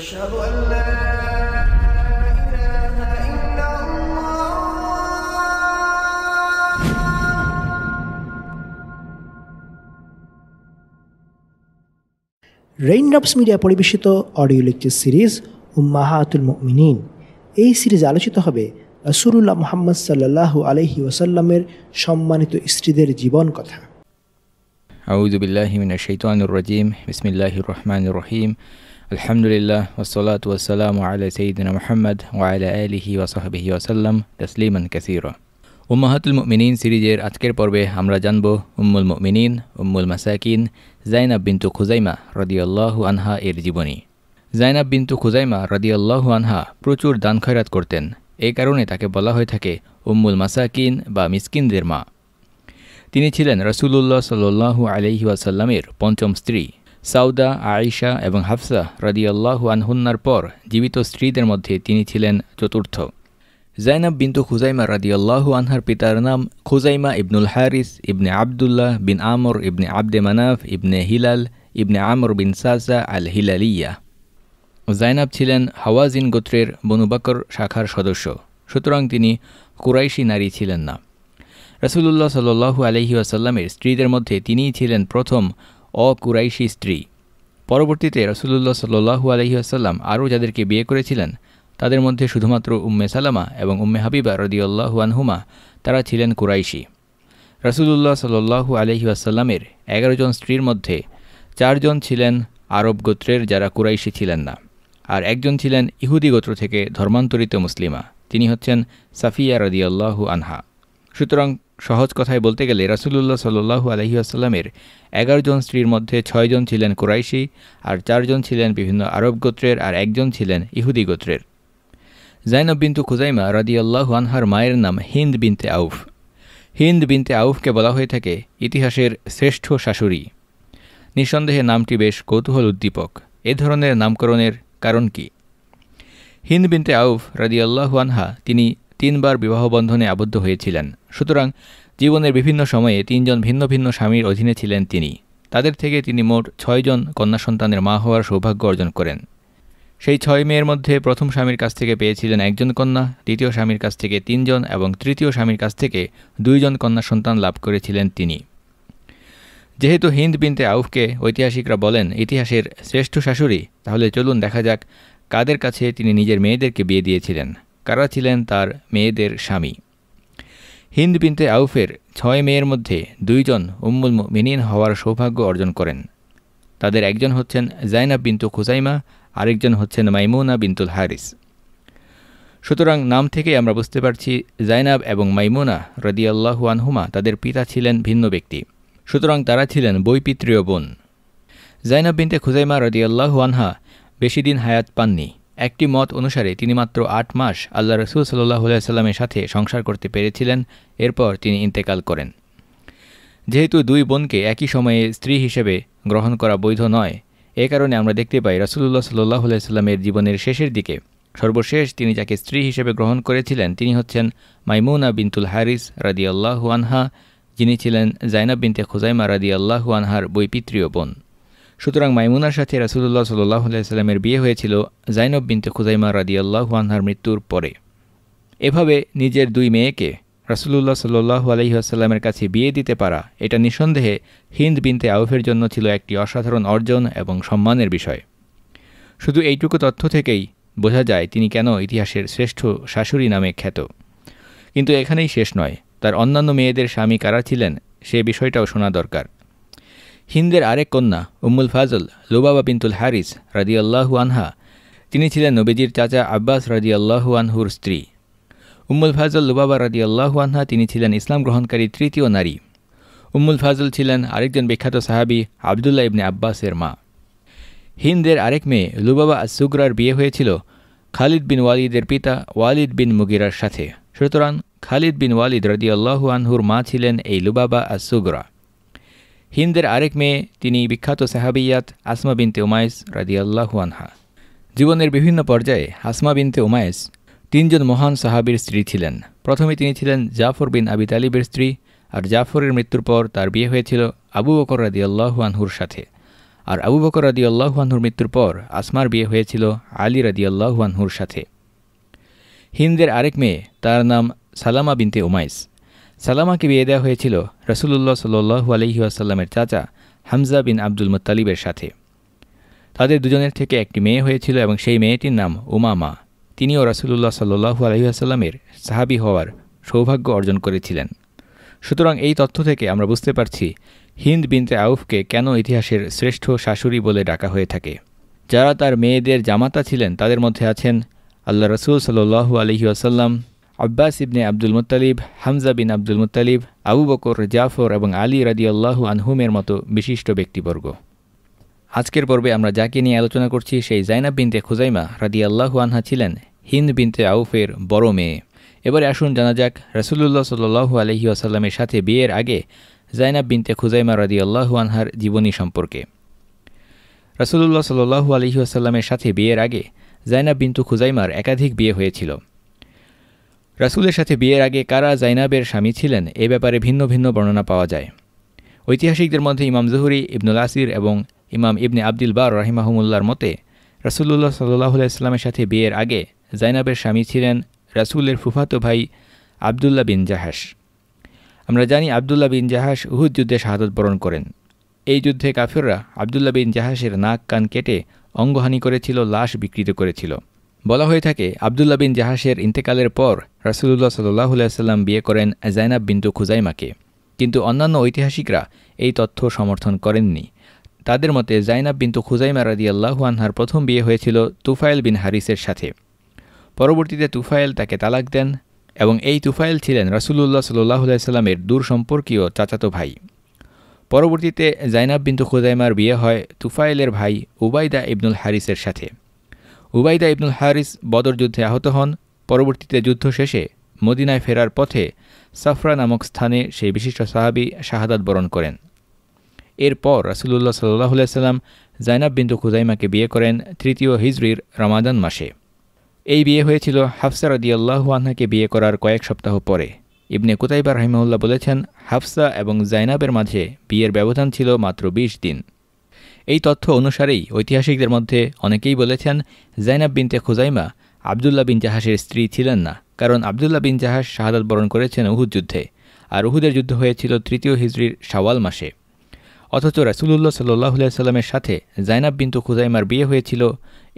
أشهد أن لا media পরিবেশিত audio lecture series উম্মাহাতুল মুমিনিন এই সিরিজ আলোচিত হবে রসুরুল্লাহ মোহাম্মদ সাল্লাহ আলহি ওসাল্লামের সম্মানিত স্ত্রীদের জীবন কথা আউজুবিল্লাহিমিনা শৈতানুর রাজিম বিসমিল্লাহ রহমানুর রহিম আলহামদুলিল্লাহ ওসলাত ওসালাম আলা সঈদিন মোহাম্মদ ওয়ালা আলহি ওসাহাবিহি ওসাল্লাম তসলিমান কাসিরা উম্মাহাতুল মিনীন সিরিজের আজকের পর্বে আমরা জানব উম্মুল মিনীন উম্মুল মাসাকিন জাইনাব বিন্তু খুজাইমা রদিয়াল্লাহু আনহা এর জীবনী জাইনাব বিন্তু খুজাইমা রদিয়াল্লাহু আনহা প্রচুর দান খয়রাত করতেন এ কারণে তাকে বলা হয়ে থাকে উম্মুল মাসাকিন বা মিসকিনদের মা তিনি ছিলেন রসুলুল্লাহ সাল্লু আলহি ওয়াসাল্লামের পঞ্চম স্ত্রী সাউদা আয়েশা এবং হাফসা রাদিয়াল্লাহু আনহুন্নার পর জীবিত স্ত্রীদের মধ্যে তিনি ছিলেন চতুর্থ জাইনাব বিন্তু খুজাইমা রাদিয়াল্লাহু আনহার পিতার নাম খুজাইমা ইবনুল হারিস ইবনে আবদুল্লাহ বিন আমর ইবনে আবদে মানাফ ইবনে হিলাল ইবনে আমর বিন সাজা আল হিলালিয়া জাইনাব ছিলেন হাওয়াজিন গোত্রের বনুবাকর শাখার সদস্য সুতরাং তিনি কুরাইশি নারী ছিলেন না রসুলুল্লাহ সাল্লু আলহি আসাল্লামের স্ত্রীদের মধ্যে তিনিই ছিলেন প্রথম অকুরাইশি স্ত্রী পরবর্তীতে রসুল্লাহ সাল্লু আলহিহাসাল্লাম আরও যাদেরকে বিয়ে করেছিলেন তাদের মধ্যে শুধুমাত্র উম্মে সালামা এবং উম্মে হাবিবা রদিউল্লাহু আনহুমা তারা ছিলেন কুরাইশি রসুলুল্লাহ সাল্লু আলহিহাসাল্লামের এগারো জন স্ত্রীর মধ্যে চারজন ছিলেন আরব গোত্রের যারা কুরাইশি ছিলেন না আর একজন ছিলেন ইহুদি গোত্র থেকে ধর্মান্তরিত মুসলিমা তিনি হচ্ছেন সাফিয়া রদিউল্লাহু আনহা সুতরাং সহজ কথায় বলতে গেলে রাসুলুল্লাহ সাল্লু আলহি আসাল্লামের এগারো জন স্ত্রীর মধ্যে ছয়জন ছিলেন কোরাইশি আর চারজন ছিলেন বিভিন্ন আরব গোত্রের আর একজন ছিলেন ইহুদি গোত্রের জাইনব বিন্তু খুজাইমা রাদি আনহার মায়ের নাম হিন্দ বিনতে আউফ হিন্দ বিনতে আউফকে বলা হয়ে থাকে ইতিহাসের শ্রেষ্ঠ শাশুড়ি নিঃসন্দেহে নামটি বেশ কৌতূহল উদ্দীপক এ ধরনের নামকরণের কারণ কি হিন্দ বিনতে আউফ রাদিয়াল্লাহু আনহা তিনি তিনবার বিবাহবন্ধনে আবদ্ধ হয়েছিলেন সুতরাং জীবনের বিভিন্ন সময়ে তিনজন ভিন্ন ভিন্ন স্বামীর অধীনে ছিলেন তিনি তাদের থেকে তিনি মোট ছয়জন কন্যা সন্তানের মা হওয়ার সৌভাগ্য অর্জন করেন সেই ছয় মেয়ের মধ্যে প্রথম স্বামীর কাছ থেকে পেয়েছিলেন একজন কন্যা দ্বিতীয় স্বামীর কাছ থেকে তিনজন এবং তৃতীয় স্বামীর কাছ থেকে দুইজন কন্যা সন্তান লাভ করেছিলেন তিনি যেহেতু হিন্দ বিনতে আউফকে ঐতিহাসিকরা বলেন ইতিহাসের শ্রেষ্ঠ শাশুড়ি তাহলে চলুন দেখা যাক কাদের কাছে তিনি নিজের মেয়েদেরকে বিয়ে দিয়েছিলেন কারা ছিলেন তার মেয়েদের স্বামী হিন্দ বিনতে আউফের ছয় মেয়ের মধ্যে দুইজন উম্মুল মিনিন হওয়ার সৌভাগ্য অর্জন করেন তাদের একজন হচ্ছেন জাইনাব বিন্তু খুজাইমা আরেকজন হচ্ছেন মাইমুনা বিন্তুল হারিস সুতরাং নাম থেকে আমরা বুঝতে পারছি জাইনাব এবং মাইমুনা রদিয়াল্লাহুয়ান হুমা তাদের পিতা ছিলেন ভিন্ন ব্যক্তি সুতরাং তারা ছিলেন বৈপিত্রীয় বোন জাইনাব বিনতে খুজাইমা রদিয়াল্লাহুয়ানহা বেশি দিন হায়াত পাননি একটি মত অনুসারে তিনি মাত্র আট মাস আল্লাহ রসুল সাল্লাহ সাল্লামের সাথে সংসার করতে পেরেছিলেন এরপর তিনি ইন্তেকাল করেন যেহেতু দুই বোনকে একই সময়ে স্ত্রী হিসেবে গ্রহণ করা বৈধ নয় এ কারণে আমরা দেখতে পাই রসুল্লাহ সাল্লাহ সাল্লামের জীবনের শেষের দিকে সর্বশেষ তিনি যাকে স্ত্রী হিসেবে গ্রহণ করেছিলেন তিনি হচ্ছেন মাইমুনা বিনতুল হারিস রাদি আল্লাহু আনহা যিনি ছিলেন জাইনাব বিনতে খুজাইমা রাদি আল্লাহু আনহার বৈপিত্রীয় বোন সুতরাং মাইমুনার সাথে রাসুলুল্লাহ সাল্লাহ সাল্লামের বিয়ে হয়েছিল জাইনব বিনতে খুজাইমা রাদিয়াল্লাহু আনহার মৃত্যুর পরে এভাবে নিজের দুই মেয়েকে রাসুলুল্লাহ সাল্লু আলহিহাসাল্লামের কাছে বিয়ে দিতে পারা এটা নিঃসন্দেহে হিন্দ বিনতে আউফের জন্য ছিল একটি অসাধারণ অর্জন এবং সম্মানের বিষয় শুধু এইটুকু তথ্য থেকেই বোঝা যায় তিনি কেন ইতিহাসের শ্রেষ্ঠ শাশুড়ি নামে খ্যাত কিন্তু এখানেই শেষ নয় তার অন্যান্য মেয়েদের স্বামী কারা ছিলেন সে বিষয়টাও শোনা দরকার হিন্দের আরেক কন্যা উম্মুল ফাজল লুবাবা বিনতুল হারিস রাদিয়াল্লাহু আনহা তিনি ছিলেন নবীজির চাচা আব্বাস রাদিয়াল্লাহু আনহুর স্ত্রী উম্মুল ফাজল লুবাবা রাদিয়াল্লাহু আনহা তিনি ছিলেন ইসলাম গ্রহণকারী তৃতীয় নারী উম্মুল ফাজল ছিলেন আরেকজন বিখ্যাত সাহাবি আবদুল্লাহ ইবনে আব্বাসের মা হিন্দের আরেক মেয়ে লুবাবা আসুগরার বিয়ে হয়েছিল খালিদ বিন ওয়ালিদের পিতা ওয়ালিদ বিন মুগিরার সাথে সুতরাং খালিদ বিন ওয়ালিদ রদিয়াল্লাহু আনহুর মা ছিলেন এই লুবাবা আসুগরা হিন্দের আরেক মেয়ে তিনি বিখ্যাত সাহাবিয়াত আসমা বিনতে উমায়েস রাদিয়াল্লাহু আনহা জীবনের বিভিন্ন পর্যায়ে হাসমা বিনতে উমায়েস তিনজন মহান সাহাবির স্ত্রী ছিলেন প্রথমে তিনি ছিলেন জাফর বিন আবি তালিবের স্ত্রী আর জাফরের মৃত্যুর পর তার বিয়ে হয়েছিল আবু বকর রাদি আনহুর সাথে আর আবু বকর রাদি আনহুর মৃত্যুর পর আসমার বিয়ে হয়েছিল আলী রাদি আনহুর সাথে হিন্দের আরেক মেয়ে তার নাম সালামা বিনতে উমাইস সালামাকে বিয়ে দেওয়া হয়েছিল রসুল্লাহ সাল্লু আলহিউসাল্লামের চাচা হামজা বিন আব্দুল মুতালিবের সাথে তাদের দুজনের থেকে একটি মেয়ে হয়েছিল এবং সেই মেয়েটির নাম উমামা তিনিও রাসুলুল্লাহ সাল্লু আলহিহাসাল্লামের সাহাবি হওয়ার সৌভাগ্য অর্জন করেছিলেন সুতরাং এই তথ্য থেকে আমরা বুঝতে পারছি হিন্দ বিনতে আউফকে কেন ইতিহাসের শ্রেষ্ঠ শাশুড়ি বলে ডাকা হয়ে থাকে যারা তার মেয়েদের জামাতা ছিলেন তাদের মধ্যে আছেন আল্লাহ রসুল সাল্লু আলহিউসাল্লাম আব্বাস ইবনে আব্দুল মুতালিব হামজা বিন আব্দুল মুতালিব আবু বকর জাফর এবং আলী আল্লাহ আনহুমের মতো বিশিষ্ট ব্যক্তিবর্গ আজকের পর্বে আমরা যাকে নিয়ে আলোচনা করছি সেই জাইনাব বিনতে খুজাইমা রাদিয়াল্লাহু আনহা ছিলেন হিন্দ বিনতে আউফের বড় মেয়ে এবারে আসুন জানা যাক রসুল্লাহ সাল্লু আলহি আসাল্লামের সাথে বিয়ের আগে জাইনাব বিনতে খুজাইমা রাদিয়াল্লাহু আনহার জীবনী সম্পর্কে রসুল্লাহ সাল্লু আলহি আসাল্লামের সাথে বিয়ের আগে জাইনাব বিন্তু খুজাইমার একাধিক বিয়ে হয়েছিল রাসুলের সাথে বিয়ের আগে কারা জাইনাবের স্বামী ছিলেন এ ব্যাপারে ভিন্ন ভিন্ন বর্ণনা পাওয়া যায় ঐতিহাসিকদের মধ্যে ইমাম জহুরি ইবনুল আসির এবং ইমাম ইবনে আবদুল বার রাহিমাহমুল্লার মতে রাসুল্লাহ সাল্লাহ ইসলামের সাথে বিয়ের আগে জাইনাবের স্বামী ছিলেন রাসুলের ফুফাতো ভাই আবদুল্লা বিন জাহাস আমরা জানি আবদুল্লা বিন জাহাস উহুদ যুদ্ধে শাহাদত বরণ করেন এই যুদ্ধে কাফিররা আবদুল্লা বিন জাহাসের নাক কান কেটে অঙ্গহানি করেছিল লাশ বিকৃত করেছিল বলা হয়ে থাকে আবদুল্লা বিন জাহাসের ইন্তেকালের পর রাসুলুল্লাহ সাল্লাহ সাল্লাম বিয়ে করেন জাইনাব বিন্দু খুজাইমাকে কিন্তু অন্যান্য ঐতিহাসিকরা এই তথ্য সমর্থন করেননি তাদের মতে জাইনাব বিন্তু খুজাইমা রাদি আল্লাহু আনহার প্রথম বিয়ে হয়েছিল তুফায়েল বিন হারিসের সাথে পরবর্তীতে তুফায়েল তাকে তালাক দেন এবং এই তুফায়েল ছিলেন রাসুলুল্লাহ সাল্লাহ সাল্লামের দূর সম্পর্কীয় চাচাতো ভাই পরবর্তীতে জাইনাব বিন্তু খুজাইমার বিয়ে হয় তুফায়েলের ভাই উবাইদা ইবনুল হারিসের সাথে উবাইদা ইবনুল হারিস বদর যুদ্ধে আহত হন পরবর্তীতে যুদ্ধ শেষে মদিনায় ফেরার পথে সাফরা নামক স্থানে সেই বিশিষ্ট সাহাবি শাহাদাত বরণ করেন এরপর রাসুলুল্লাহ সাল্লাহ সাল্লাম জাইনাব বিন্দু খুজাইমাকে বিয়ে করেন তৃতীয় হিজরির রমাদান মাসে এই বিয়ে হয়েছিল হাফসা রদিয়াল্লাহু আনহাকে বিয়ে করার কয়েক সপ্তাহ পরে ইবনে কুতাইবা রহিমউল্লাহ বলেছেন হাফসা এবং জাইনাবের মাঝে বিয়ের ব্যবধান ছিল মাত্র ২০ দিন এই তথ্য অনুসারেই ঐতিহাসিকদের মধ্যে অনেকেই বলেছেন জাইনাব বিনতে খুজাইমা আবদুল্লাহ বিন জাহাসের স্ত্রী ছিলেন না কারণ আবদুল্লাহ বিন জাহাস শাহাদ বরণ করেছেন উহুদ যুদ্ধে আর উহুদের যুদ্ধ হয়েছিল তৃতীয় হিজড়ির সাওয়াল মাসে অথচ রাসুলুল্লাহ সাল্লাহ সাল্লামের সাথে জাইনাব বিন্তু খুজাইমার বিয়ে হয়েছিল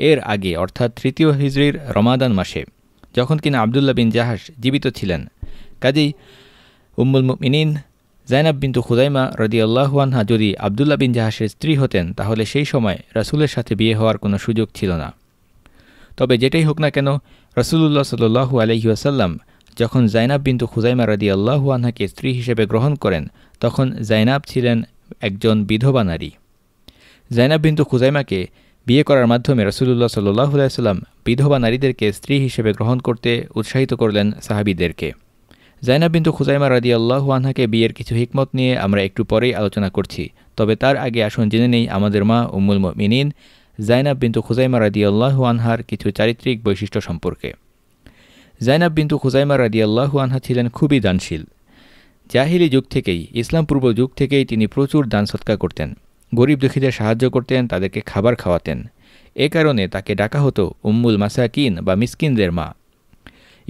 এর আগে অর্থাৎ তৃতীয় হিজড়ির রমাদান মাসে যখন কিনা আবদুল্লা বিন জাহাস জীবিত ছিলেন কাজেই উম্মুল মিনিন জাইনাব বিন্তু খুদাইমা রদিয়াল্লাহু আনহা যদি আবদুল্লা বিন জাহাসের স্ত্রী হতেন তাহলে সেই সময় রাসুলের সাথে বিয়ে হওয়ার কোনো সুযোগ ছিল না তবে যেটাই হোক না কেন রসুলুল্লাহ সাল্লু আলহিউসাল্লাম যখন জাইনাব বিন্তু খুজাইমা রাদি আল্লাহু আনহাকে স্ত্রী হিসেবে গ্রহণ করেন তখন জাইনাব ছিলেন একজন বিধবা নারী জাইনাব বিন্তু খুজাইমাকে বিয়ে করার মাধ্যমে রসুলুল্লাহ সাল্লু আলাইসাল্লাম বিধবা নারীদেরকে স্ত্রী হিসেবে গ্রহণ করতে উৎসাহিত করলেন সাহাবিদেরকে জাইনা বিন্দু খুজাইমা রাদি আল্লাহু আনহাকে বিয়ের কিছু হিকমত নিয়ে আমরা একটু পরেই আলোচনা করছি তবে তার আগে আসুন জেনে নেই আমাদের মা উম্মুল মিনিন জাইনাব বিন্তু খুজাইমা রাদি আল্লাহু আনহার কিছু চারিত্রিক বৈশিষ্ট্য সম্পর্কে জাইনাব বিন্তু খুজাইমা রাদি আল্লাহু আনহা ছিলেন খুবই দানশীল জাহিলি যুগ থেকেই ইসলাম পূর্ব যুগ থেকেই তিনি প্রচুর দান সৎকা করতেন গরিব দুঃখীদের সাহায্য করতেন তাদেরকে খাবার খাওয়াতেন এ কারণে তাকে ডাকা হতো উম্মুল মাসাকিন বা মিসকিনদের মা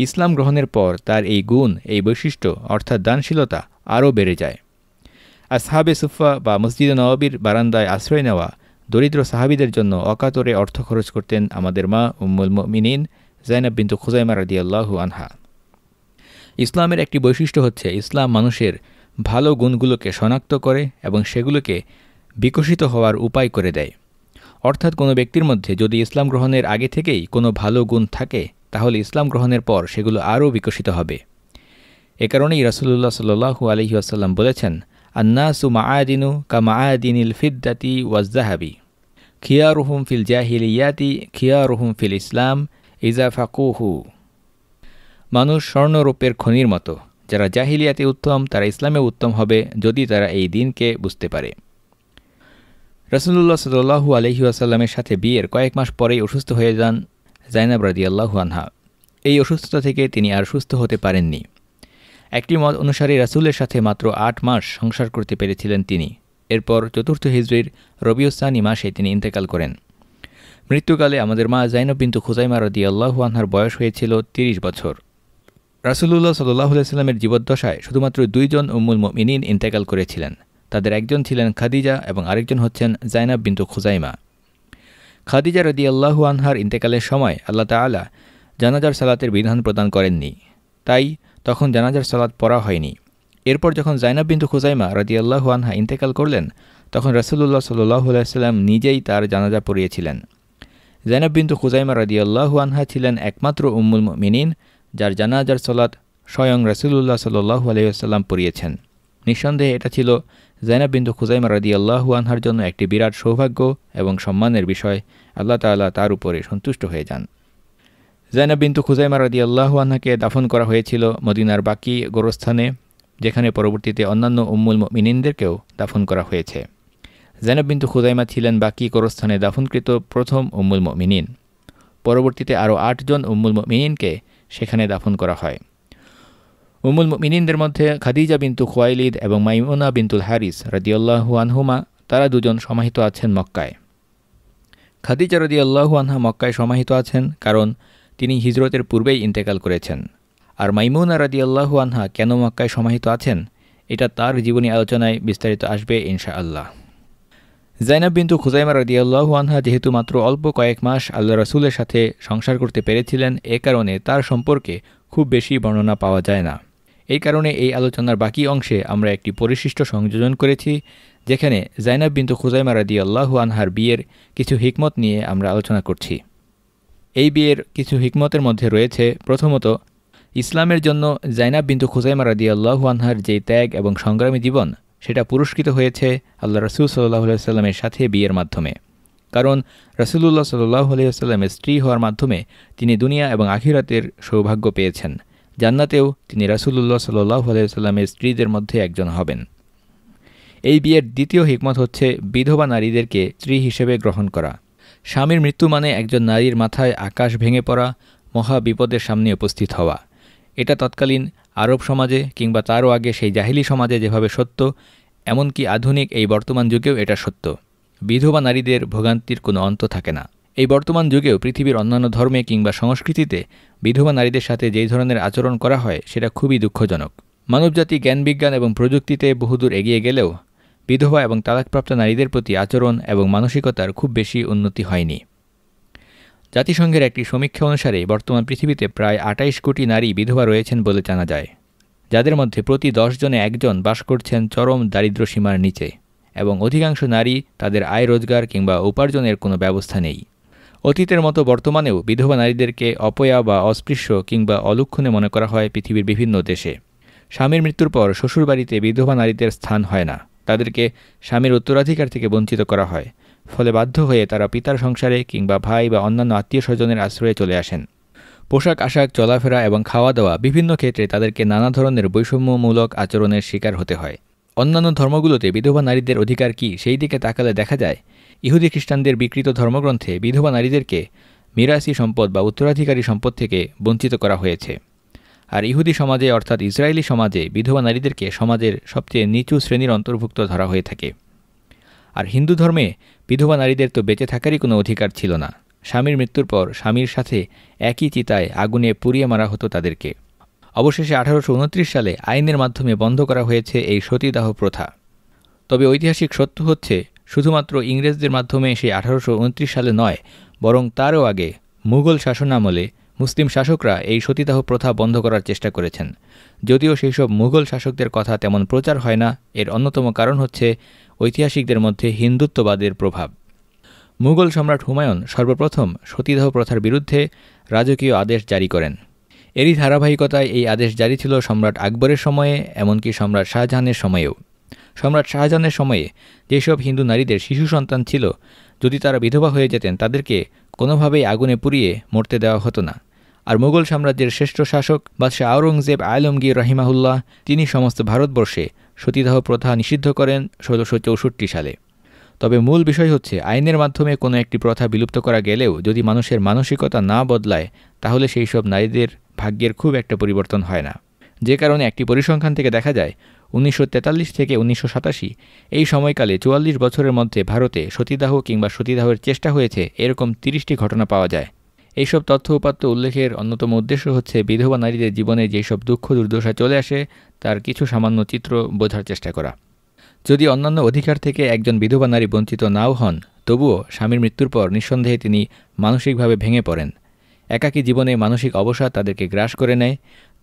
ইসলাম গ্রহণের পর তার এই গুণ এই বৈশিষ্ট্য অর্থাৎ দানশীলতা আরও বেড়ে যায় আসহাবে সুফা বা মসজিদ নবাবির বারান্দায় আশ্রয় নেওয়া দরিদ্র সাহাবিদের জন্য অকাতরে অর্থ খরচ করতেন আমাদের মা উম্মুল মিনিন জাইনাব বিন্তু আদি আল্লাহ আনহা ইসলামের একটি বৈশিষ্ট্য হচ্ছে ইসলাম মানুষের ভালো গুণগুলোকে শনাক্ত করে এবং সেগুলোকে বিকশিত হওয়ার উপায় করে দেয় অর্থাৎ কোনো ব্যক্তির মধ্যে যদি ইসলাম গ্রহণের আগে থেকেই কোনো ভালো গুণ থাকে তাহলে ইসলাম গ্রহণের পর সেগুলো আরও বিকশিত হবে এ কারণেই রাসুল্লাহ সাল্লু আসাল্লাম বলেছেন আন্নাসু মাআদিনু কা ইল ফিদ্দাতি খিয়া রুহুম ফিল ইয়াতি খিয়া রুহুম ফিল ইসলাম ইজাফাকুহু মানুষ স্বর্ণরূপের খনির মতো যারা জাহিলিয়াতে উত্তম তারা ইসলামে উত্তম হবে যদি তারা এই দিনকে বুঝতে পারে রসুল্লাহ সাল্লু আলহিউসাল্লামের সাথে বিয়ের কয়েক মাস পরেই অসুস্থ হয়ে যান জাইনাব রাদিয়াল্লাহু আনহা এই অসুস্থতা থেকে তিনি আর সুস্থ হতে পারেননি একটি মত অনুসারে রাসুলের সাথে মাত্র আট মাস সংসার করতে পেরেছিলেন তিনি এরপর চতুর্থ হিজড়ির রবিউসানি মাসে তিনি ইন্তেকাল করেন মৃত্যুকালে আমাদের মা জাইনব বিন্তু খুজাইমা রদি আল্লাহু আনহার বয়স হয়েছিল ৩০ বছর রাসুলুল্লাহ সাল্লাহ জীবদ্দশায় শুধুমাত্র দুইজন উম্মুল মিনিন ইন্তেকাল করেছিলেন তাদের একজন ছিলেন খাদিজা এবং আরেকজন হচ্ছেন জাইনাব বিন্তু খুজাইমা খাদিজা রদি আল্লাহু আনহার ইন্তেকালের সময় আল্লাহ তালা জানাজার সালাতের বিধান প্রদান করেননি তাই তখন জানাজার সালাত পড়া হয়নি এরপর যখন জাইনাব বিন্দু খুজাইমা রদি আল্লাহু আনহা ইন্তেকাল করলেন তখন রসুল্লাহ সাল্লু আলাইসাল্লাম নিজেই তার জানাজা পড়িয়েছিলেন জাইনাব বিন্দু খুজাইমা রদি আল্লাহু আনহা ছিলেন একমাত্র উম্মুল মিনিন যার জানাজার সালাত স্বয়ং রসুল্লাহ সাল্লু আলাইসাল্লাম পড়িয়েছেন নিঃসন্দেহে এটা ছিল জাইনাব বিন্দু খুজাইমা আল্লাহু আনহার জন্য একটি বিরাট সৌভাগ্য এবং সম্মানের বিষয় আল্লাহ তাল্লাহ তার উপরে সন্তুষ্ট হয়ে যান জাইনাব বিন্দু খুজাইমা আল্লাহু আনহাকে দাফন করা হয়েছিল মদিনার বাকি গোরস্থানে যেখানে পরবর্তীতে অন্যান্য উম্মুল মিনিনদেরকেও দাফন করা হয়েছে জাইনাব বিন্দু খুজাইমা ছিলেন বাকি গোরস্থানে দাফনকৃত প্রথম উম্মুল মিনিন পরবর্তীতে আরও আটজন উম্মুল মিনিনকে সেখানে দাফন করা হয় উমুল মিনিনদের মধ্যে খাদিজা বিন্তু খোয়াইলিদ এবং মাইমুনা বিন্তুল হারিস রাজিউল্লাহু আনহুমা তারা দুজন সমাহিত আছেন মক্কায় খাদিজা রদিয়াল্লাহু আনহা মক্কায় সমাহিত আছেন কারণ তিনি হিজরতের পূর্বেই ইন্তেকাল করেছেন আর মাইমুনা রদিয়াল্লাহু আনহা কেন মক্কায় সমাহিত আছেন এটা তার জীবনী আলোচনায় বিস্তারিত আসবে ইনশা আল্লাহ জাইনাব বিন্তু খুজাইমা রদিয়াল্লাহু আনহা যেহেতু মাত্র অল্প কয়েক মাস আল্লাহ রসুলের সাথে সংসার করতে পেরেছিলেন এ কারণে তার সম্পর্কে খুব বেশি বর্ণনা পাওয়া যায় না এই কারণে এই আলোচনার বাকি অংশে আমরা একটি পরিশিষ্ট সংযোজন করেছি যেখানে জাইনাব বিন্তু খুজাইমা রাদি আল্লাহ আনহার বিয়ের কিছু হিকমত নিয়ে আমরা আলোচনা করছি এই বিয়ের কিছু হিকমতের মধ্যে রয়েছে প্রথমত ইসলামের জন্য জাইনাব বিন্তু খুজাইমা রাদি আল্লাহ আনহার যে ত্যাগ এবং সংগ্রামী জীবন সেটা পুরস্কৃত হয়েছে আল্লাহ রসুল সাল্লাহ সাল্লামের সাথে বিয়ের মাধ্যমে কারণ রসুলুল্লাহ সাল্লাহ আলিয়া সাল্লামের স্ত্রী হওয়ার মাধ্যমে তিনি দুনিয়া এবং আখিরাতের সৌভাগ্য পেয়েছেন জান্নাতেও তিনি রাসুলুল্লাহ সাল্লু আলাইসাল্লামের স্ত্রীদের মধ্যে একজন হবেন এই বিয়ের দ্বিতীয় হিকমত হচ্ছে বিধবা নারীদেরকে স্ত্রী হিসেবে গ্রহণ করা স্বামীর মৃত্যু মানে একজন নারীর মাথায় আকাশ ভেঙে পড়া মহা বিপদের সামনে উপস্থিত হওয়া এটা তৎকালীন আরব সমাজে কিংবা তারও আগে সেই জাহিলি সমাজে যেভাবে সত্য এমনকি আধুনিক এই বর্তমান যুগেও এটা সত্য বিধবা নারীদের ভোগান্তির কোনো অন্ত থাকে না এই বর্তমান যুগেও পৃথিবীর অন্যান্য ধর্মে কিংবা সংস্কৃতিতে বিধবা নারীদের সাথে যেই ধরনের আচরণ করা হয় সেটা খুবই দুঃখজনক মানবজাতি জ্ঞানবিজ্ঞান এবং প্রযুক্তিতে বহুদূর এগিয়ে গেলেও বিধবা এবং তালাকপ্রাপ্ত নারীদের প্রতি আচরণ এবং মানসিকতার খুব বেশি উন্নতি হয়নি জাতিসংঘের একটি সমীক্ষা অনুসারে বর্তমান পৃথিবীতে প্রায় আটাইশ কোটি নারী বিধবা রয়েছেন বলে জানা যায় যাদের মধ্যে প্রতি দশ জনে একজন বাস করছেন চরম দারিদ্র্যসীমার সীমার নিচে এবং অধিকাংশ নারী তাদের আয় রোজগার কিংবা উপার্জনের কোনো ব্যবস্থা নেই অতীতের মতো বর্তমানেও বিধবা নারীদেরকে অপয়া বা অস্পৃশ্য কিংবা অলক্ষণে মনে করা হয় পৃথিবীর বিভিন্ন দেশে স্বামীর মৃত্যুর পর শ্বশুরবাড়িতে বিধবা নারীদের স্থান হয় না তাদেরকে স্বামীর উত্তরাধিকার থেকে বঞ্চিত করা হয় ফলে বাধ্য হয়ে তারা পিতার সংসারে কিংবা ভাই বা অন্যান্য আত্মীয় স্বজনের আশ্রয়ে চলে আসেন পোশাক আশাক চলাফেরা এবং খাওয়া দাওয়া বিভিন্ন ক্ষেত্রে তাদেরকে নানা ধরনের বৈষম্যমূলক আচরণের শিকার হতে হয় অন্যান্য ধর্মগুলোতে বিধবা নারীদের অধিকার কি সেই দিকে তাকালে দেখা যায় ইহুদি খ্রিস্টানদের বিকৃত ধর্মগ্রন্থে বিধবা নারীদেরকে মিরাসি সম্পদ বা উত্তরাধিকারী সম্পদ থেকে বঞ্চিত করা হয়েছে আর ইহুদি সমাজে অর্থাৎ ইসরায়েলি সমাজে বিধবা নারীদেরকে সমাজের সবচেয়ে নিচু শ্রেণীর অন্তর্ভুক্ত ধরা হয়ে থাকে আর হিন্দু ধর্মে বিধবা নারীদের তো বেঁচে থাকারই কোনো অধিকার ছিল না স্বামীর মৃত্যুর পর স্বামীর সাথে একই চিতায় আগুনে পুড়িয়ে মারা হতো তাদেরকে অবশেষে আঠারোশো সালে আইনের মাধ্যমে বন্ধ করা হয়েছে এই সতীদাহ প্রথা তবে ঐতিহাসিক সত্য হচ্ছে শুধুমাত্র ইংরেজদের মাধ্যমে সেই আঠারোশো সালে নয় বরং তারও আগে মুঘল শাসনামলে মুসলিম শাসকরা এই সতীদাহ প্রথা বন্ধ করার চেষ্টা করেছেন যদিও সেই সব মুঘল শাসকদের কথা তেমন প্রচার হয় না এর অন্যতম কারণ হচ্ছে ঐতিহাসিকদের মধ্যে হিন্দুত্ববাদের প্রভাব মুঘল সম্রাট হুমায়ুন সর্বপ্রথম সতীদাহ প্রথার বিরুদ্ধে রাজকীয় আদেশ জারি করেন এরই ধারাবাহিকতায় এই আদেশ জারি ছিল সম্রাট আকবরের সময়ে এমনকি সম্রাট শাহজাহানের সময়েও সম্রাট শাহজাহানের সময়ে যেসব হিন্দু নারীদের শিশু সন্তান ছিল যদি তারা বিধবা হয়ে যেতেন তাদেরকে কোনোভাবেই আগুনে পুড়িয়ে মরতে দেওয়া হতো না আর মুঘল সাম্রাজ্যের শ্রেষ্ঠ শাসক বাদশাহ আওরঙ্গজেব আলমগীর রহিমাহুল্লাহ তিনি সমস্ত ভারতবর্ষে সতীদাহ প্রথা নিষিদ্ধ করেন ষোলোশো চৌষট্টি সালে তবে মূল বিষয় হচ্ছে আইনের মাধ্যমে কোনো একটি প্রথা বিলুপ্ত করা গেলেও যদি মানুষের মানসিকতা না বদলায় তাহলে সেই সব নারীদের ভাগ্যের খুব একটা পরিবর্তন হয় না যে কারণে একটি পরিসংখ্যান থেকে দেখা যায় উনিশশো থেকে উনিশশো এই সময়কালে চুয়াল্লিশ বছরের মধ্যে ভারতে সতীদাহ কিংবা সতীদাহের চেষ্টা হয়েছে এরকম তিরিশটি ঘটনা পাওয়া যায় এইসব তথ্য উপাত্ত উল্লেখের অন্যতম উদ্দেশ্য হচ্ছে বিধবা নারীদের জীবনে যেসব দুঃখ দুর্দশা চলে আসে তার কিছু সামান্য চিত্র বোঝার চেষ্টা করা যদি অন্যান্য অধিকার থেকে একজন বিধবা নারী বঞ্চিত নাও হন তবুও স্বামীর মৃত্যুর পর নিঃসন্দেহে তিনি মানসিকভাবে ভেঙে পড়েন একাকী জীবনে মানসিক অবসাদ তাদেরকে গ্রাস করে নেয়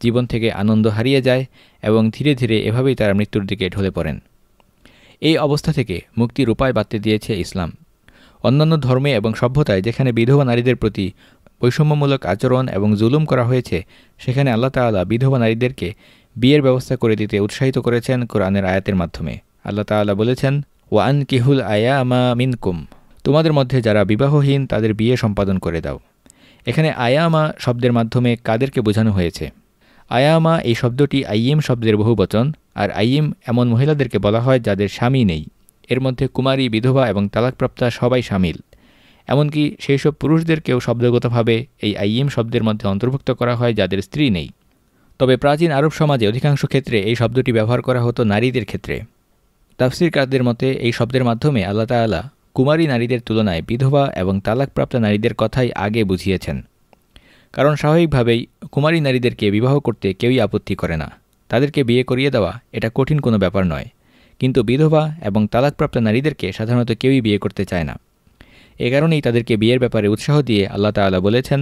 জীবন থেকে আনন্দ হারিয়ে যায় এবং ধীরে ধীরে এভাবেই তারা মৃত্যুর দিকে ঢলে পড়েন এই অবস্থা থেকে মুক্তির উপায় বাড়তে দিয়েছে ইসলাম অন্যান্য ধর্মে এবং সভ্যতায় যেখানে বিধবা নারীদের প্রতি বৈষম্যমূলক আচরণ এবং জুলুম করা হয়েছে সেখানে আল্লাহ তালা বিধবা নারীদেরকে বিয়ের ব্যবস্থা করে দিতে উৎসাহিত করেছেন কোরআনের আয়াতের মাধ্যমে আল্লাহ তালা বলেছেন ওয়ান কিহুল আয়া আমা মিনকুম তোমাদের মধ্যে যারা বিবাহহীন তাদের বিয়ে সম্পাদন করে দাও এখানে আয়ামা শব্দের মাধ্যমে কাদেরকে বোঝানো হয়েছে আয়ামা এই শব্দটি আইএম শব্দের বহুবচন আর আইএম এমন মহিলাদেরকে বলা হয় যাদের স্বামী নেই এর মধ্যে কুমারী বিধবা এবং তালাকপ্রাপ্তা সবাই সামিল এমনকি সেই সব পুরুষদেরকেও শব্দগতভাবে এই আইএম শব্দের মধ্যে অন্তর্ভুক্ত করা হয় যাদের স্ত্রী নেই তবে প্রাচীন আরব সমাজে অধিকাংশ ক্ষেত্রে এই শব্দটি ব্যবহার করা হতো নারীদের ক্ষেত্রে তাফসির কাদের মতে এই শব্দের মাধ্যমে আল্লাহ তালা কুমারী নারীদের তুলনায় বিধবা এবং তালাকপ্রাপ্ত নারীদের কথাই আগে বুঝিয়েছেন কারণ স্বাভাবিকভাবেই কুমারী নারীদেরকে বিবাহ করতে কেউই আপত্তি করে না তাদেরকে বিয়ে করিয়ে দেওয়া এটা কঠিন কোনো ব্যাপার নয় কিন্তু বিধবা এবং তালাকপ্রাপ্ত নারীদেরকে সাধারণত কেউই বিয়ে করতে চায় না এ কারণেই তাদেরকে বিয়ের ব্যাপারে উৎসাহ দিয়ে আল্লাহ তালা বলেছেন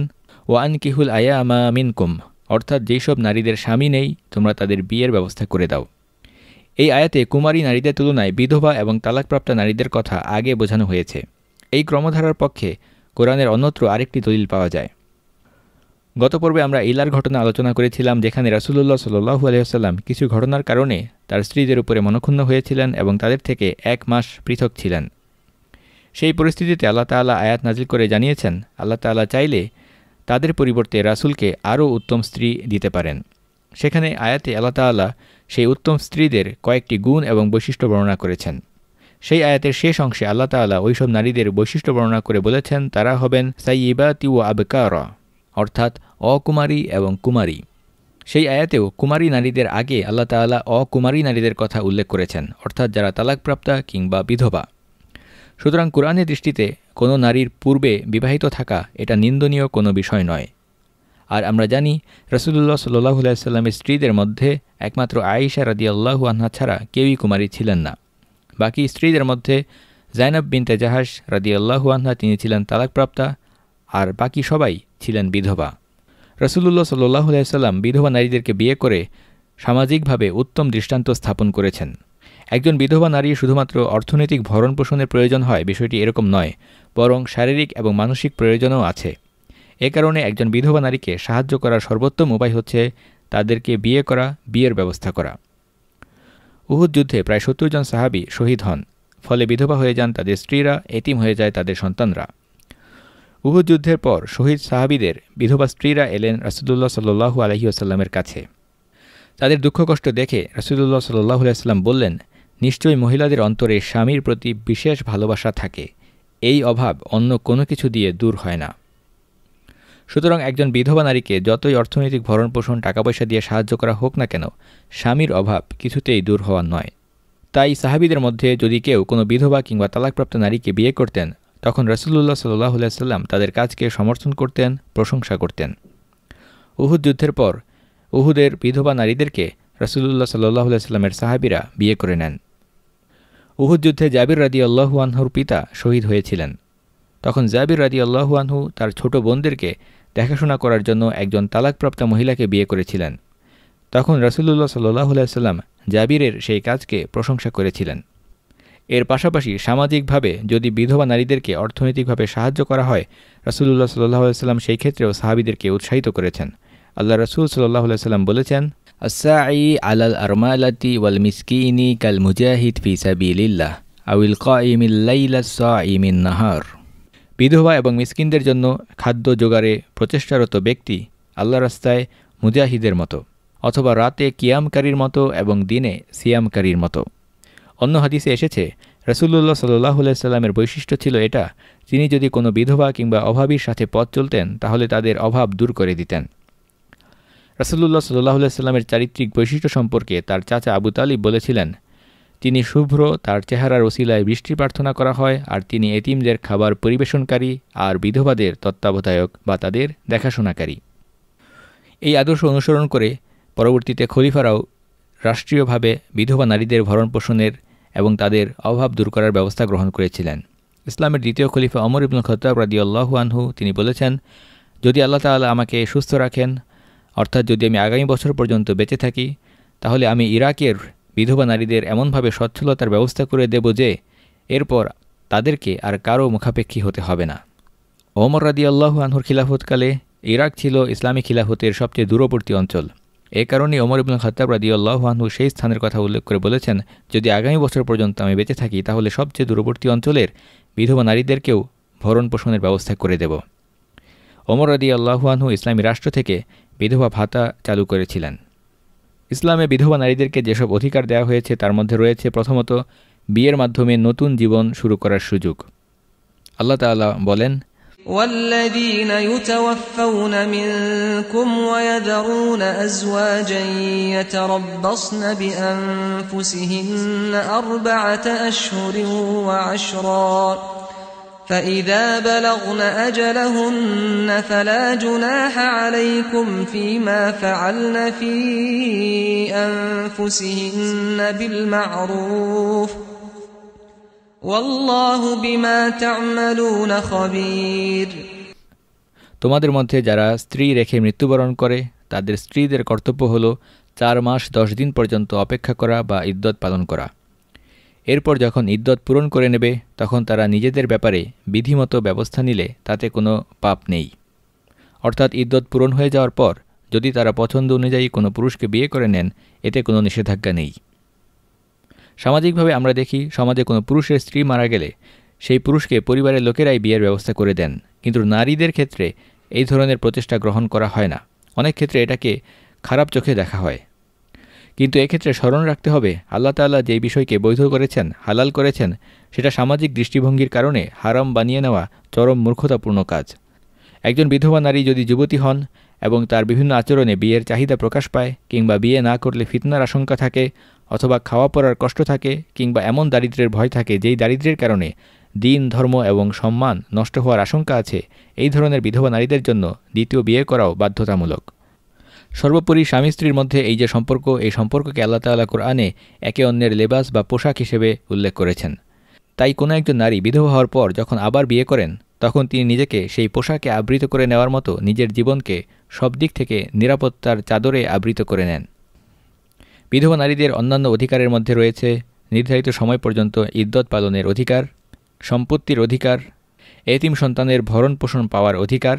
ওয়ান কিহুল আয়া আমা মিনকুম অর্থাৎ যেসব নারীদের স্বামী নেই তোমরা তাদের বিয়ের ব্যবস্থা করে দাও এই আয়াতে কুমারী নারীদের তুলনায় বিধবা এবং তালাকপ্রাপ্ত নারীদের কথা আগে বোঝানো হয়েছে এই ক্রমধারার পক্ষে কোরআনের অন্যত্র আরেকটি দলিল পাওয়া যায় গত পর্বে আমরা ইলার ঘটনা আলোচনা করেছিলাম যেখানে রাসুলুল্লাহ সাল্লু আলিয়াল্লাম কিছু ঘটনার কারণে তার স্ত্রীদের উপরে মনক্ষুণ্ণ হয়েছিলেন এবং তাদের থেকে এক মাস পৃথক ছিলেন সেই পরিস্থিতিতে আল্লাহ তাল্লাহ আয়াত নাজিল করে জানিয়েছেন আল্লাহ তাল্লাহ চাইলে তাদের পরিবর্তে রাসুলকে আরও উত্তম স্ত্রী দিতে পারেন সেখানে আয়াতে আল্লাহ তাল্লাহ সেই উত্তম স্ত্রীদের কয়েকটি গুণ এবং বৈশিষ্ট্য বর্ণনা করেছেন সেই আয়াতের শেষ অংশে আল্লাহ তাল্লাহ ওইসব নারীদের বৈশিষ্ট্য বর্ণনা করে বলেছেন তারা হবেন সাইবা ও আবকার অর্থাৎ অকুমারী এবং কুমারী সেই আয়াতেও কুমারী নারীদের আগে আল্লাহ তাল্লাহ অকুমারী নারীদের কথা উল্লেখ করেছেন অর্থাৎ যারা তালাকপ্রাপ্তা কিংবা বিধবা সুতরাং কোরআনের দৃষ্টিতে কোনো নারীর পূর্বে বিবাহিত থাকা এটা নিন্দনীয় কোনো বিষয় নয় আর আমরা জানি রসুল্লাহ সাল্লাহ স্ত্রীদের মধ্যে একমাত্র আয়েশা রাদি আল্লাহু আহা ছাড়া কেউই কুমারী ছিলেন না বাকি স্ত্রীদের মধ্যে জাইনাব বিনতে জাহাজ রাদি আল্লাহু আহা তিনি ছিলেন তালাকপ্রাপ্তা আর বাকি সবাই ছিলেন বিধবা রসুল্লাহ সাল্লাহ বিধবা নারীদেরকে বিয়ে করে সামাজিকভাবে উত্তম দৃষ্টান্ত স্থাপন করেছেন একজন বিধবা নারী শুধুমাত্র অর্থনৈতিক ভরণ প্রয়োজন হয় বিষয়টি এরকম নয় বরং শারীরিক এবং মানসিক প্রয়োজনও আছে এ কারণে একজন বিধবা নারীকে সাহায্য করার সর্বোত্তম উপায় হচ্ছে তাদেরকে বিয়ে করা বিয়ের ব্যবস্থা করা উহুদ যুদ্ধে প্রায় সত্তর জন সাহাবি শহীদ হন ফলে বিধবা হয়ে যান তাদের স্ত্রীরা এতিম হয়ে যায় তাদের সন্তানরা উহুদ যুদ্ধের পর শহীদ সাহাবিদের বিধবা স্ত্রীরা এলেন রাসুদুল্লাহ সাল্লু আলহিউসাল্লামের কাছে তাদের দুঃখ কষ্ট দেখে রাসুদুল্লাহ সাল্লাহ আলাইসাল্লাম বললেন নিশ্চয়ই মহিলাদের অন্তরে স্বামীর প্রতি বিশেষ ভালোবাসা থাকে এই অভাব অন্য কোনো কিছু দিয়ে দূর হয় না সুতরাং একজন বিধবা নারীকে যতই অর্থনৈতিক ভরণপোষণ টাকা পয়সা দিয়ে সাহায্য করা হোক না কেন স্বামীর অভাব কিছুতেই দূর হওয়ার নয় তাই সাহাবিদের মধ্যে যদি কেউ কোনো বিধবা কিংবা তালাকপ্রাপ্ত নারীকে বিয়ে করতেন তখন রসুল্লাহ সাল্লাহ সাল্লাম তাদের কাজকে সমর্থন করতেন প্রশংসা করতেন উহুদ যুদ্ধের পর উহুদের বিধবা নারীদেরকে রসুল্লাহ সাল্লাহ সাল্লামের সাহাবিরা বিয়ে করে নেন উহুদ যুদ্ধে জাবির রাদি আল্লাহু আনহুর পিতা শহীদ হয়েছিলেন তখন জাবির রাদি আল্লাহু আনহু তার ছোট বোনদেরকে দেখাশোনা করার জন্য একজন তালাকপ্রাপ্ত মহিলাকে বিয়ে করেছিলেন তখন রসুল্লাহ সাল্লাহ সাল্লাম জাবিরের সেই কাজকে প্রশংসা করেছিলেন এর পাশাপাশি সামাজিকভাবে যদি বিধবা নারীদেরকে অর্থনৈতিকভাবে সাহায্য করা হয় রসুল্লাহ সাল্লাহ সাল্লাম সেই ক্ষেত্রেও সাহাবিদেরকে উৎসাহিত করেছেন আল্লাহ রসুল সাল্লাহ সাল্লাম বলেছেন আসাই আলাল আরমালাতি ওয়াল মিসকিনি কাল মুজাহিদ ফি সাবিল্লাহ আউল ক ইমিল্লাইলা স ইমিন নাহার বিধবা এবং মিসকিনদের জন্য খাদ্য জোগাড়ে প্রচেষ্টারত ব্যক্তি আল্লাহ রাস্তায় মুজাহিদের মতো অথবা রাতে কিয়ামকারীর মতো এবং দিনে সিয়ামকারীর মতো অন্য হাদিসে এসেছে রসুল্লাহ সাল্লাহ সাল্লামের বৈশিষ্ট্য ছিল এটা তিনি যদি কোনো বিধবা কিংবা অভাবীর সাথে পথ চলতেন তাহলে তাদের অভাব দূর করে দিতেন রসুল্লাহ সাল্লাহ সাল্লামের চারিত্রিক বৈশিষ্ট্য সম্পর্কে তার চাচা আবু তালিব বলেছিলেন তিনি শুভ্র তার চেহারার ওসিলায় বৃষ্টি প্রার্থনা করা হয় আর তিনি এতিমদের খাবার পরিবেশনকারী আর বিধবাদের তত্ত্বাবধায়ক বা তাদের দেখাশোনাকারী এই আদর্শ অনুসরণ করে পরবর্তীতে খলিফারাও রাষ্ট্রীয়ভাবে বিধবা নারীদের ভরণ পোষণের এবং তাদের অভাব দূর করার ব্যবস্থা গ্রহণ করেছিলেন ইসলামের দ্বিতীয় খলিফা অমর ইবনুল খতাব রাদিউল্লাহু আনহু তিনি বলেছেন যদি আল্লাহ তাআলা আমাকে সুস্থ রাখেন অর্থাৎ যদি আমি আগামী বছর পর্যন্ত বেঁচে থাকি তাহলে আমি ইরাকের বিধবা নারীদের এমনভাবে সচ্ছলতার ব্যবস্থা করে দেব যে এরপর তাদেরকে আর কারও মুখাপেক্ষী হতে হবে না ওমর রাদি আল্লাহ আনহুর খিলাফতকালে ইরাক ছিল ইসলামী খিলাফতের সবচেয়ে দূরবর্তী অঞ্চল এ কারণে ওমর ইবুল খতাব রাদি আল্লাহ আনহু সেই স্থানের কথা উল্লেখ করে বলেছেন যদি আগামী বছর পর্যন্ত আমি বেঁচে থাকি তাহলে সবচেয়ে দূরবর্তী অঞ্চলের বিধবা নারীদেরকেও ভরণ পোষণের ব্যবস্থা করে দেব ওমর রাদি আল্লাহ আনহু ইসলামী রাষ্ট্র থেকে বিধবা ভাতা চালু করেছিলেন ইসলামে বিধবা নারীদেরকে যেসব অধিকার দেওয়া হয়েছে তার মধ্যে রয়েছে প্রথমত বিয়ের মাধ্যমে নতুন জীবন শুরু করার সুযোগ আল্লাহ তালা বলেন والذين يتوفون منكم ويذرون أزواجا يتربصن بأنفسهن أربعة أشهر وعشرا فإذا بلغن أجلهن فلا جناح عليكم فيما فعلن في أنفسهن بالمعروف والله بما تعملون خبير তোমাদের মধ্যে যারা স্ত্রী রেখে মৃত্যুবরণ করে তাদের স্ত্রীদের কর্তব্য হলো চার মাস দশ দিন পর্যন্ত অপেক্ষা করা বা ইদ্যত পালন করা এরপর যখন ইদ্যত পূরণ করে নেবে তখন তারা নিজেদের ব্যাপারে বিধিমতো ব্যবস্থা নিলে তাতে কোনো পাপ নেই অর্থাৎ ইদ্যত পূরণ হয়ে যাওয়ার পর যদি তারা পছন্দ অনুযায়ী কোনো পুরুষকে বিয়ে করে নেন এতে কোনো নিষেধাজ্ঞা নেই সামাজিকভাবে আমরা দেখি সমাজে কোনো পুরুষের স্ত্রী মারা গেলে সেই পুরুষকে পরিবারের লোকেরাই বিয়ের ব্যবস্থা করে দেন কিন্তু নারীদের ক্ষেত্রে এই ধরনের প্রচেষ্টা গ্রহণ করা হয় না অনেক ক্ষেত্রে এটাকে খারাপ চোখে দেখা হয় কিন্তু এক্ষেত্রে স্মরণ রাখতে হবে আল্লাহ তাল্লাহ যে বিষয়কে বৈধ করেছেন হালাল করেছেন সেটা সামাজিক দৃষ্টিভঙ্গির কারণে হারাম বানিয়ে নেওয়া চরম মূর্খতাপূর্ণ কাজ একজন বিধবা নারী যদি যুবতী হন এবং তার বিভিন্ন আচরণে বিয়ের চাহিদা প্রকাশ পায় কিংবা বিয়ে না করলে ফিতনার আশঙ্কা থাকে অথবা খাওয়া পড়ার কষ্ট থাকে কিংবা এমন দারিদ্রের ভয় থাকে যেই দারিদ্রের কারণে দিন ধর্ম এবং সম্মান নষ্ট হওয়ার আশঙ্কা আছে এই ধরনের বিধবা নারীদের জন্য দ্বিতীয় বিয়ে করাও বাধ্যতামূলক সর্বোপরি স্বামী স্ত্রীর মধ্যে এই যে সম্পর্ক এই সম্পর্ককে আল্লাহ তাল্লাহ কোরআনে একে অন্যের লেবাস বা পোশাক হিসেবে উল্লেখ করেছেন তাই কোনো একজন নারী বিধবা হওয়ার পর যখন আবার বিয়ে করেন তখন তিনি নিজেকে সেই পোশাকে আবৃত করে নেওয়ার মতো নিজের জীবনকে সব দিক থেকে নিরাপত্তার চাদরে আবৃত করে নেন বিধবা নারীদের অন্যান্য অধিকারের মধ্যে রয়েছে নির্ধারিত সময় পর্যন্ত ইদ্যত পালনের অধিকার সম্পত্তির অধিকার এতিম সন্তানের ভরণ পোষণ পাওয়ার অধিকার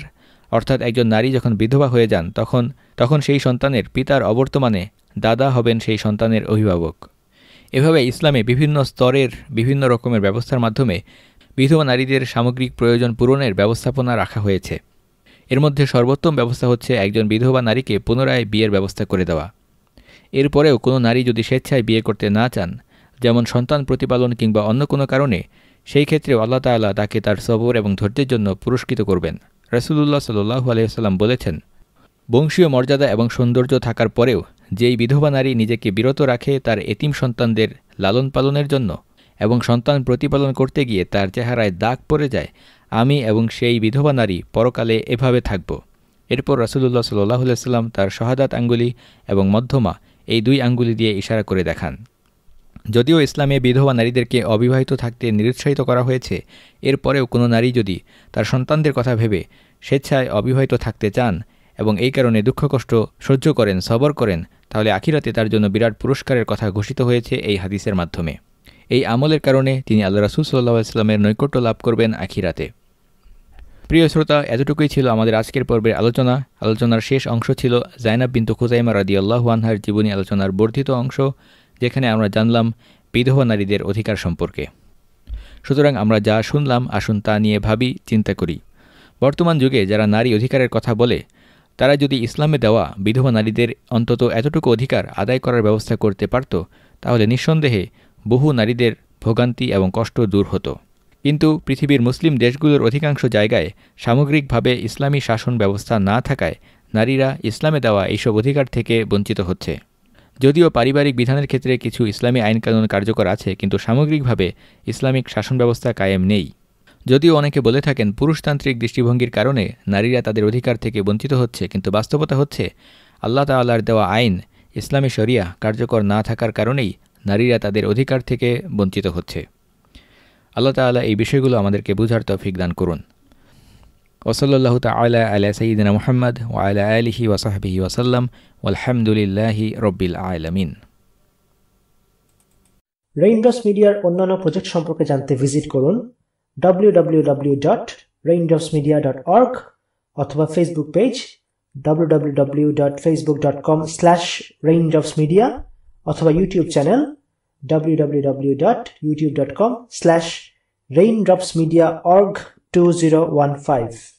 অর্থাৎ একজন নারী যখন বিধবা হয়ে যান তখন তখন সেই সন্তানের পিতার অবর্তমানে দাদা হবেন সেই সন্তানের অভিভাবক এভাবে ইসলামে বিভিন্ন স্তরের বিভিন্ন রকমের ব্যবস্থার মাধ্যমে বিধবা নারীদের সামগ্রিক প্রয়োজন পূরণের ব্যবস্থাপনা রাখা হয়েছে এর মধ্যে সর্বোত্তম ব্যবস্থা হচ্ছে একজন বিধবা নারীকে পুনরায় বিয়ের ব্যবস্থা করে দেওয়া এরপরেও কোনো নারী যদি স্বেচ্ছায় বিয়ে করতে না চান যেমন সন্তান প্রতিপালন কিংবা অন্য কোনো কারণে সেই ক্ষেত্রে আল্লাহ তাল্লাহ তাকে তার সবর এবং ধৈর্যের জন্য পুরস্কৃত করবেন রসুলুল্লাহ সাল্লু আলিয়াল্লাম বলেছেন বংশীয় মর্যাদা এবং সৌন্দর্য থাকার পরেও যেই বিধবা নারী নিজেকে বিরত রাখে তার এতিম সন্তানদের লালন পালনের জন্য এবং সন্তান প্রতিপালন করতে গিয়ে তার চেহারায় দাগ পড়ে যায় আমি এবং সেই বিধবা নারী পরকালে এভাবে থাকব এরপর রাসুলুল্লাহ সাল্লাহ সাল্লাম তার শহাদাত আঙ্গুলি এবং মধ্যমা এই দুই আঙ্গুলি দিয়ে ইশারা করে দেখান যদিও ইসলামে বিধবা নারীদেরকে অবিবাহিত থাকতে নিরুৎসাহিত করা হয়েছে এরপরেও কোনো নারী যদি তার সন্তানদের কথা ভেবে স্বেচ্ছায় অবিবাহিত থাকতে চান এবং এই কারণে দুঃখ কষ্ট সহ্য করেন সবর করেন তাহলে আখিরাতে তার জন্য বিরাট পুরস্কারের কথা ঘোষিত হয়েছে এই হাদিসের মাধ্যমে এই আমলের কারণে তিনি আল্লাহ রাসুল সাল্লাহ ইসলামের নৈকট্য লাভ করবেন আখিরাতে প্রিয় শ্রোতা এতটুকুই ছিল আমাদের আজকের পর্বের আলোচনা আলোচনার শেষ অংশ ছিল জাইনাব বিন্তু খুজাইমা রাদি আল্লাহ আনহার জীবনী আলোচনার বর্ধিত অংশ যেখানে আমরা জানলাম বিধবা নারীদের অধিকার সম্পর্কে সুতরাং আমরা যা শুনলাম আসুন তা নিয়ে ভাবি চিন্তা করি বর্তমান যুগে যারা নারী অধিকারের কথা বলে তারা যদি ইসলামে দেওয়া বিধবা নারীদের অন্তত এতটুকু অধিকার আদায় করার ব্যবস্থা করতে পারত তাহলে নিঃসন্দেহে বহু নারীদের ভোগান্তি এবং কষ্ট দূর হতো কিন্তু পৃথিবীর মুসলিম দেশগুলোর অধিকাংশ জায়গায় সামগ্রিকভাবে ইসলামী শাসন ব্যবস্থা না থাকায় নারীরা ইসলামে দেওয়া এইসব অধিকার থেকে বঞ্চিত হচ্ছে যদিও পারিবারিক বিধানের ক্ষেত্রে কিছু ইসলামী আইনকানুন কার্যকর আছে কিন্তু সামগ্রিকভাবে ইসলামিক শাসন ব্যবস্থা কায়েম নেই যদিও অনেকে বলে থাকেন পুরুষতান্ত্রিক দৃষ্টিভঙ্গির কারণে নারীরা তাদের অধিকার থেকে বঞ্চিত হচ্ছে কিন্তু বাস্তবতা হচ্ছে আল্লাহ তাল্লাহর দেওয়া আইন ইসলামী শরিয়া কার্যকর না থাকার কারণেই নারীরা তাদের অধিকার থেকে বঞ্চিত হচ্ছে আল্লাহ তাল্লাহ এই বিষয়গুলো আমাদেরকে বোঝার তফিক দান করুন ওসল্লাহ তালা আলা সঈদিনা ও আলা আলহি ওয়াসাহাবিহি ওয়াসাল্লাম আলহামদুলিল্লাহ রব্বিল আলমিন রেইনড্রপস মিডিয়ার অন্যান্য প্রজেক্ট সম্পর্কে জানতে ভিজিট করুন www.raindropsmedia.org অথবা ফেসবুক পেজ www.facebook.com/raindropsmedia অথবা YouTube channel www.youtube.com/raindropsmediaorg two zero one five